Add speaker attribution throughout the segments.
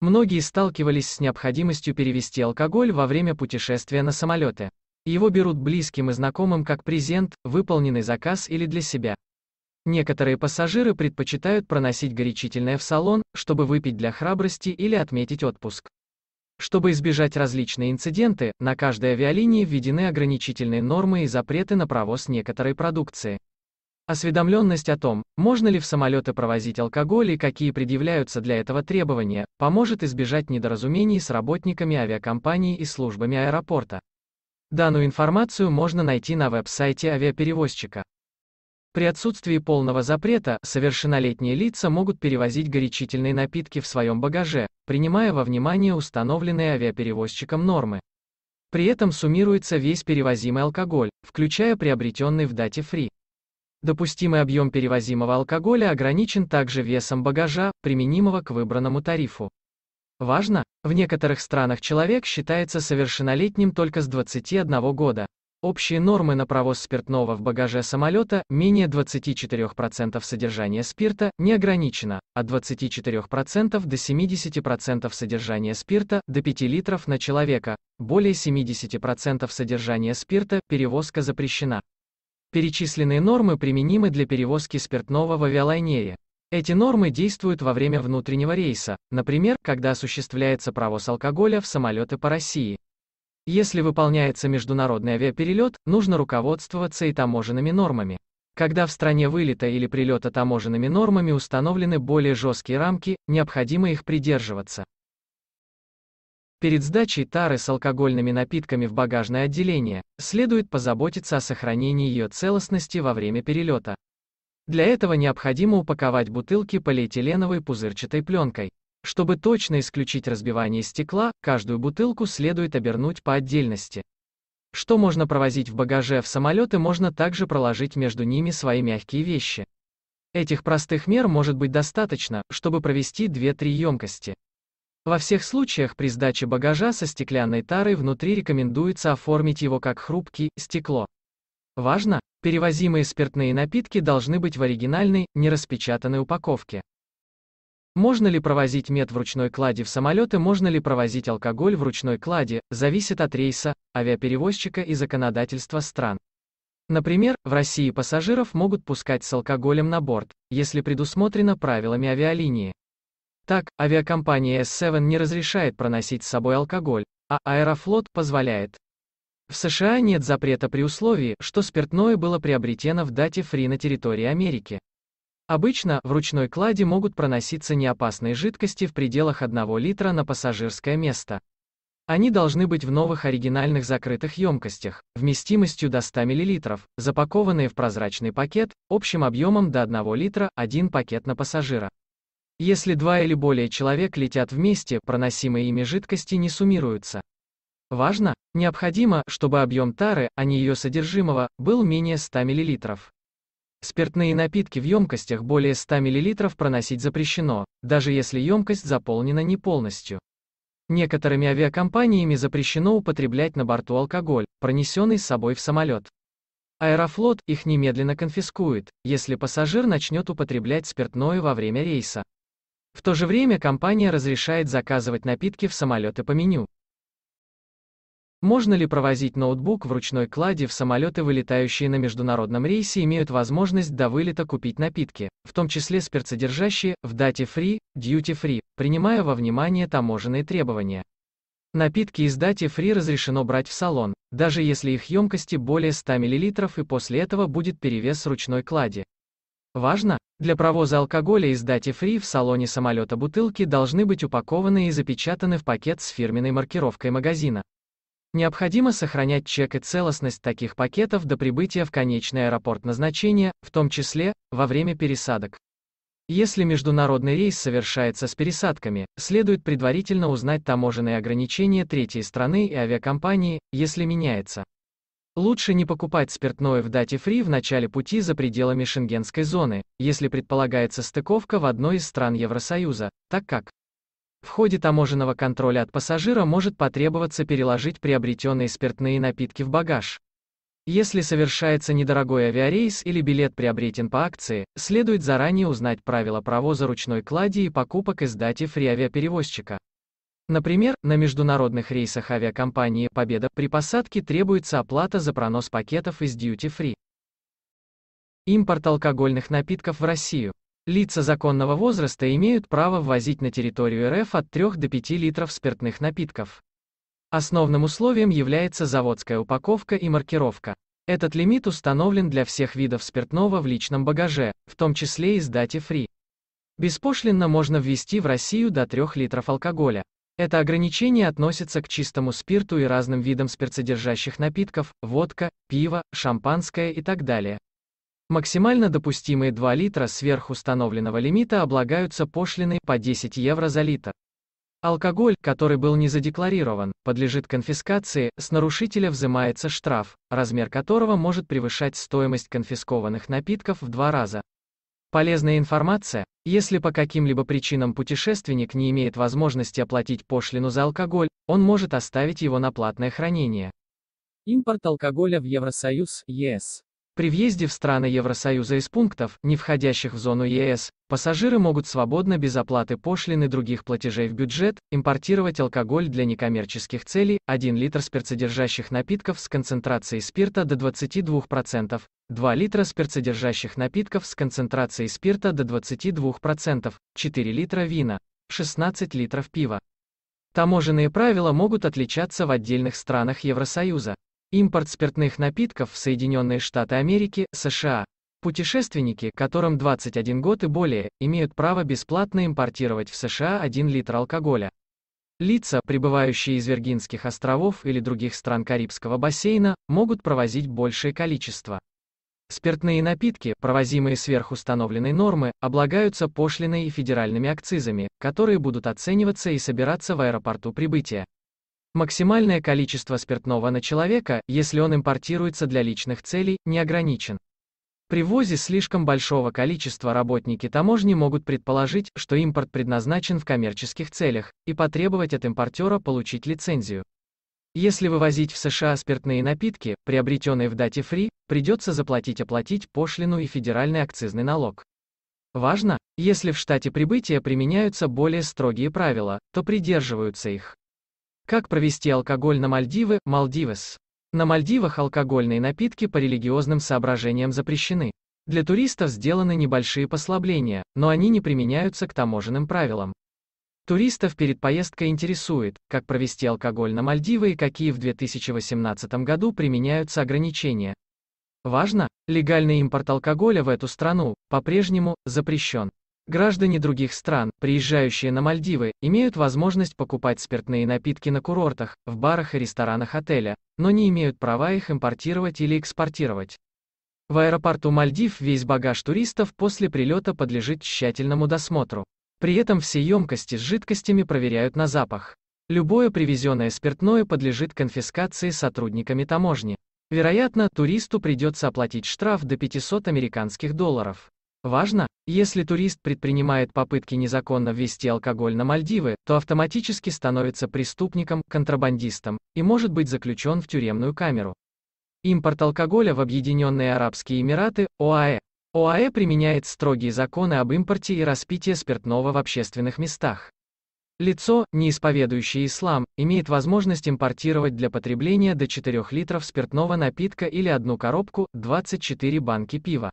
Speaker 1: Многие сталкивались с необходимостью перевести алкоголь во время путешествия на самолеты. Его берут близким и знакомым как презент, выполненный заказ или для себя. Некоторые пассажиры предпочитают проносить горячительное в салон, чтобы выпить для храбрости или отметить отпуск. Чтобы избежать различные инциденты, на каждой авиалинии введены ограничительные нормы и запреты на провоз некоторой продукции. Осведомленность о том, можно ли в самолеты провозить алкоголь и какие предъявляются для этого требования, поможет избежать недоразумений с работниками авиакомпании и службами аэропорта. Данную информацию можно найти на веб-сайте авиаперевозчика. При отсутствии полного запрета, совершеннолетние лица могут перевозить горячительные напитки в своем багаже, принимая во внимание установленные авиаперевозчиком нормы. При этом суммируется весь перевозимый алкоголь, включая приобретенный в дате фри. Допустимый объем перевозимого алкоголя ограничен также весом багажа, применимого к выбранному тарифу. Важно, в некоторых странах человек считается совершеннолетним только с 21 года. Общие нормы на провоз спиртного в багаже самолета менее 24% содержания спирта не ограничено, от 24% до 70% содержания спирта до 5 литров на человека, более 70% содержания спирта перевозка запрещена. Перечисленные нормы применимы для перевозки спиртного в авиалайнере. Эти нормы действуют во время внутреннего рейса, например, когда осуществляется провоз алкоголя в самолеты по России. Если выполняется международный авиаперелет, нужно руководствоваться и таможенными нормами. Когда в стране вылета или прилета таможенными нормами установлены более жесткие рамки, необходимо их придерживаться. Перед сдачей тары с алкогольными напитками в багажное отделение, следует позаботиться о сохранении ее целостности во время перелета. Для этого необходимо упаковать бутылки полиэтиленовой пузырчатой пленкой. Чтобы точно исключить разбивание стекла, каждую бутылку следует обернуть по отдельности. Что можно провозить в багаже в самолеты, можно также проложить между ними свои мягкие вещи. Этих простых мер может быть достаточно, чтобы провести 2-3 емкости. Во всех случаях при сдаче багажа со стеклянной тарой внутри рекомендуется оформить его как хрупкий стекло. Важно, перевозимые спиртные напитки должны быть в оригинальной, нераспечатанной упаковке. Можно ли провозить мед в ручной кладе в самолеты, можно ли провозить алкоголь в ручной кладе, зависит от рейса, авиаперевозчика и законодательства стран. Например, в России пассажиров могут пускать с алкоголем на борт, если предусмотрено правилами авиалинии. Так, авиакомпания S7 не разрешает проносить с собой алкоголь, а Аэрофлот позволяет. В США нет запрета при условии, что спиртное было приобретено в дате фри на территории Америки. Обычно в ручной кладе могут проноситься неопасные жидкости в пределах 1 литра на пассажирское место. Они должны быть в новых оригинальных закрытых емкостях, вместимостью до 100 мл, запакованные в прозрачный пакет, общим объемом до 1 литра, один пакет на пассажира. Если два или более человек летят вместе, проносимые ими жидкости не суммируются. Важно, необходимо, чтобы объем тары, а не ее содержимого, был менее 100 мл. Спиртные напитки в емкостях более 100 мл проносить запрещено, даже если емкость заполнена не полностью. Некоторыми авиакомпаниями запрещено употреблять на борту алкоголь, пронесенный с собой в самолет. Аэрофлот их немедленно конфискует, если пассажир начнет употреблять спиртное во время рейса. В то же время компания разрешает заказывать напитки в самолеты по меню. Можно ли провозить ноутбук в ручной кладе в самолеты, вылетающие на международном рейсе, имеют возможность до вылета купить напитки, в том числе спиртсодержащие, в дате Free, duty free, принимая во внимание таможенные требования. Напитки из дати Free разрешено брать в салон, даже если их емкости более 100 мл и после этого будет перевес ручной клади. Важно, для провоза алкоголя из дати фри в салоне самолета бутылки должны быть упакованы и запечатаны в пакет с фирменной маркировкой магазина. Необходимо сохранять чек и целостность таких пакетов до прибытия в конечный аэропорт назначения, в том числе, во время пересадок. Если международный рейс совершается с пересадками, следует предварительно узнать таможенные ограничения третьей страны и авиакомпании, если меняется. Лучше не покупать спиртное в дате фри в начале пути за пределами шенгенской зоны, если предполагается стыковка в одной из стран Евросоюза, так как в ходе таможенного контроля от пассажира может потребоваться переложить приобретенные спиртные напитки в багаж. Если совершается недорогой авиарейс или билет приобретен по акции, следует заранее узнать правила провоза ручной клади и покупок из дати фри авиаперевозчика. Например, на международных рейсах авиакомпании «Победа» при посадке требуется оплата за пронос пакетов из Duty Free. Импорт алкогольных напитков в Россию. Лица законного возраста имеют право ввозить на территорию РФ от 3 до 5 литров спиртных напитков. Основным условием является заводская упаковка и маркировка. Этот лимит установлен для всех видов спиртного в личном багаже, в том числе и с дати фри. Беспошлинно можно ввести в Россию до 3 литров алкоголя. Это ограничение относится к чистому спирту и разным видам спиртсодержащих напитков, водка, пиво, шампанское и так далее. Максимально допустимые 2 литра сверх установленного лимита облагаются пошлиной по 10 евро за литр. Алкоголь, который был не задекларирован, подлежит конфискации, с нарушителя взимается штраф, размер которого может превышать стоимость конфискованных напитков в два раза. Полезная информация. Если по каким-либо причинам путешественник не имеет возможности оплатить пошлину за алкоголь, он может оставить его на платное хранение. Импорт алкоголя в Евросоюз, ЕС. При въезде в страны Евросоюза из пунктов, не входящих в зону ЕС, пассажиры могут свободно без оплаты пошлины других платежей в бюджет, импортировать алкоголь для некоммерческих целей, 1 литр спиртсодержащих напитков с концентрацией спирта до 22%, 2 литра спиртсодержащих напитков с концентрацией спирта до 22%, 4 литра вина, 16 литров пива. Таможенные правила могут отличаться в отдельных странах Евросоюза. Импорт спиртных напитков в Соединенные Штаты Америки, США. Путешественники, которым 21 год и более, имеют право бесплатно импортировать в США 1 литр алкоголя. Лица, прибывающие из Виргинских островов или других стран Карибского бассейна, могут провозить большее количество. Спиртные напитки, провозимые сверх установленной нормы, облагаются пошлиной и федеральными акцизами, которые будут оцениваться и собираться в аэропорту прибытия. Максимальное количество спиртного на человека, если он импортируется для личных целей, не ограничен. При ввозе слишком большого количества работники таможни могут предположить, что импорт предназначен в коммерческих целях, и потребовать от импортера получить лицензию. Если вывозить в США спиртные напитки, приобретенные в дате фри, придется заплатить оплатить пошлину и федеральный акцизный налог. Важно, если в штате прибытия применяются более строгие правила, то придерживаются их. Как провести алкоголь на Мальдивы, Мальдивес? На Мальдивах алкогольные напитки по религиозным соображениям запрещены. Для туристов сделаны небольшие послабления, но они не применяются к таможенным правилам. Туристов перед поездкой интересует, как провести алкоголь на Мальдивы и какие в 2018 году применяются ограничения. Важно, легальный импорт алкоголя в эту страну по-прежнему запрещен. Граждане других стран, приезжающие на Мальдивы, имеют возможность покупать спиртные напитки на курортах, в барах и ресторанах отеля, но не имеют права их импортировать или экспортировать. В аэропорту Мальдив весь багаж туристов после прилета подлежит тщательному досмотру. При этом все емкости с жидкостями проверяют на запах. Любое привезенное спиртное подлежит конфискации сотрудниками таможни. Вероятно, туристу придется оплатить штраф до 500 американских долларов. Важно, если турист предпринимает попытки незаконно ввести алкоголь на Мальдивы, то автоматически становится преступником, контрабандистом, и может быть заключен в тюремную камеру. Импорт алкоголя в Объединенные Арабские Эмираты, ОАЭ. ОАЭ применяет строгие законы об импорте и распитии спиртного в общественных местах. Лицо, не исповедующее ислам, имеет возможность импортировать для потребления до 4 литров спиртного напитка или одну коробку, 24 банки пива.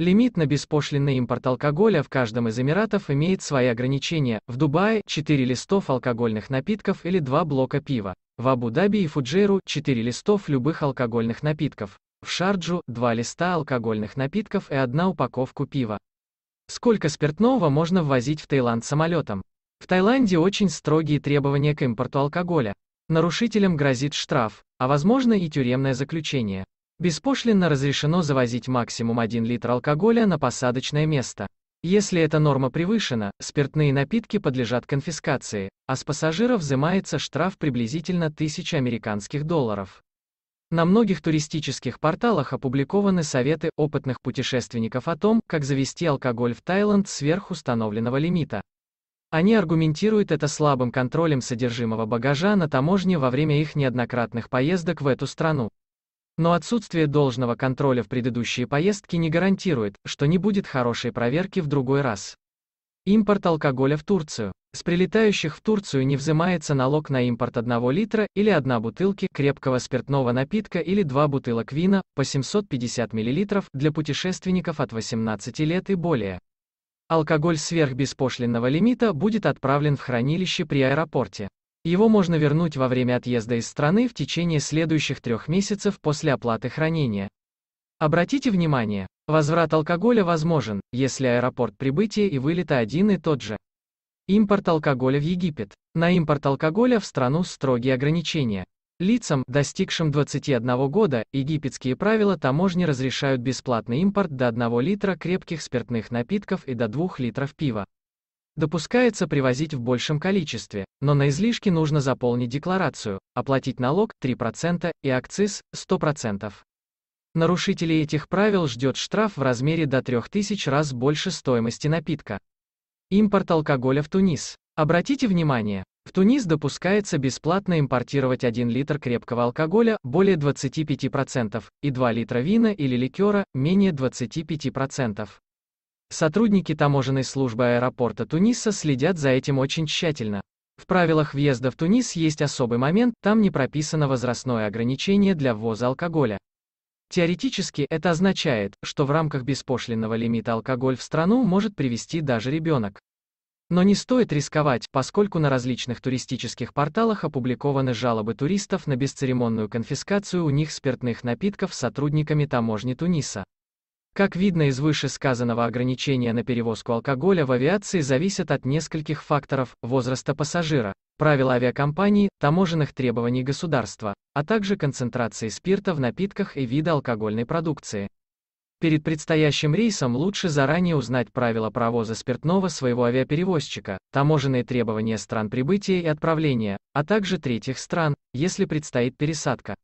Speaker 1: Лимит на беспошлинный импорт алкоголя в каждом из Эмиратов имеет свои ограничения. В Дубае 4 листов алкогольных напитков или 2 блока пива. В Абу-Даби и Фуджейру 4 листов любых алкогольных напитков. В Шарджу 2 листа алкогольных напитков и 1 упаковку пива. Сколько спиртного можно ввозить в Таиланд самолетом? В Таиланде очень строгие требования к импорту алкоголя. Нарушителям грозит штраф, а возможно и тюремное заключение. Беспошлинно разрешено завозить максимум 1 литр алкоголя на посадочное место. Если эта норма превышена, спиртные напитки подлежат конфискации, а с пассажиров взимается штраф приблизительно 1000 американских долларов. На многих туристических порталах опубликованы советы опытных путешественников о том, как завести алкоголь в Таиланд сверх установленного лимита. Они аргументируют это слабым контролем содержимого багажа на таможне во время их неоднократных поездок в эту страну. Но отсутствие должного контроля в предыдущие поездки не гарантирует, что не будет хорошей проверки в другой раз. Импорт алкоголя в Турцию. С прилетающих в Турцию не взимается налог на импорт 1 литра или 1 бутылки крепкого спиртного напитка или 2 бутылок вина по 750 мл для путешественников от 18 лет и более. Алкоголь сверх беспошлинного лимита будет отправлен в хранилище при аэропорте. Его можно вернуть во время отъезда из страны в течение следующих трех месяцев после оплаты хранения. Обратите внимание, возврат алкоголя возможен, если аэропорт прибытия и вылета один и тот же. Импорт алкоголя в Египет. На импорт алкоголя в страну строгие ограничения. Лицам, достигшим 21 года, египетские правила таможни разрешают бесплатный импорт до 1 литра крепких спиртных напитков и до 2 литров пива. Допускается привозить в большем количестве, но на излишки нужно заполнить декларацию, оплатить налог 3% и акциз 100%. Нарушителей этих правил ждет штраф в размере до 3000 раз больше стоимости напитка. Импорт алкоголя в Тунис. Обратите внимание, в Тунис допускается бесплатно импортировать 1 литр крепкого алкоголя, более 25%, и 2 литра вина или ликера, менее 25%. Сотрудники таможенной службы аэропорта Туниса следят за этим очень тщательно. В правилах въезда в Тунис есть особый момент, там не прописано возрастное ограничение для ввоза алкоголя. Теоретически это означает, что в рамках беспошлинного лимита алкоголь в страну может привести даже ребенок. Но не стоит рисковать, поскольку на различных туристических порталах опубликованы жалобы туристов на бесцеремонную конфискацию у них спиртных напитков сотрудниками таможни Туниса. Как видно из вышесказанного ограничения на перевозку алкоголя в авиации зависят от нескольких факторов – возраста пассажира, правил авиакомпании, таможенных требований государства, а также концентрации спирта в напитках и вида алкогольной продукции. Перед предстоящим рейсом лучше заранее узнать правила провоза спиртного своего авиаперевозчика, таможенные требования стран прибытия и отправления, а также третьих стран, если предстоит пересадка.